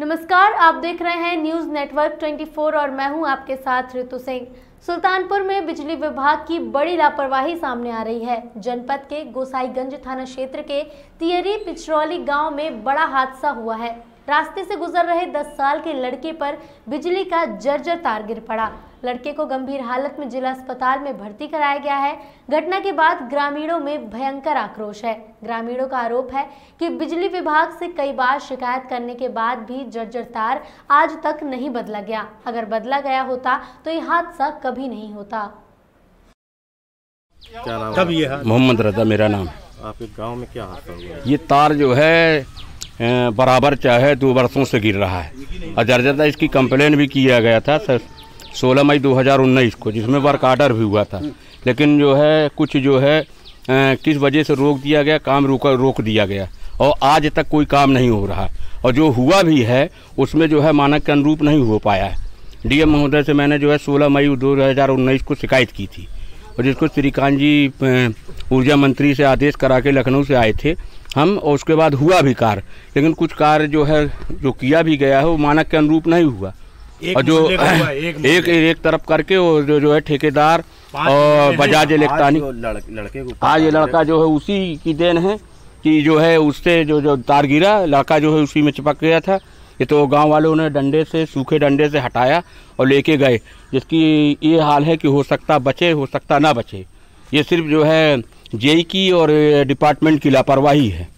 नमस्कार आप देख रहे हैं न्यूज नेटवर्क 24 और मैं हूं आपके साथ ऋतु सिंह सुल्तानपुर में बिजली विभाग की बड़ी लापरवाही सामने आ रही है जनपद के गोसाईगंज थाना क्षेत्र के तियरी पिछरौली गांव में बड़ा हादसा हुआ है रास्ते से गुजर रहे 10 साल के लड़के पर बिजली का जर्जर तार गिर पड़ा लड़के को गंभीर हालत में जिला अस्पताल में भर्ती कराया गया है घटना के बाद ग्रामीणों में भयंकर आक्रोश है ग्रामीणों का आरोप है कि बिजली विभाग से कई बार शिकायत करने के बाद भी जर्जर तार आज तक नहीं बदला गया अगर बदला गया होता तो ये हादसा कभी नहीं होता मोहम्मद रजा मेरा नाम आपके गांव में क्या हादसा हुआ ये तार जो है बराबर चाहे दो वर्षों से गिर रहा है और जर्जर इसकी कंप्लेन भी किया गया था सर 16 मई 2019 को जिसमें वर्क आर्डर भी हुआ था लेकिन जो है कुछ जो है किस वजह से रोक दिया गया काम रोका रोक दिया गया और आज तक कोई काम नहीं हो रहा और जो हुआ भी है उसमें जो है मानक के अनुरूप नहीं हो पाया है डीएम महोदय से मैंने जो है सोलह मई दो को शिकायत की थी और जिसको श्रीकांत जी ऊर्जा मंत्री से आदेश करा के लखनऊ से आए थे हम और उसके बाद हुआ भी कार्य लेकिन कुछ कार्य जो है जो किया भी गया है वो मानक के अनुरूप नहीं हुआ और जो एक एक एक तरफ करके वो जो जो है ठेकेदार और बजाज इलेक्ट्रॉनिक लड़के को आज ये लड़का जो है उसी की देन है कि जो है उससे जो जो तार गिरा लड़का जो है उसी में चिपक गया था ये तो गांव वालों ने डंडे से सूखे डंडे से हटाया और लेके गए जिसकी ये हाल है कि हो सकता बचे हो सकता ना बचे ये सिर्फ जो है जेई की और डिपार्टमेंट की लापरवाही है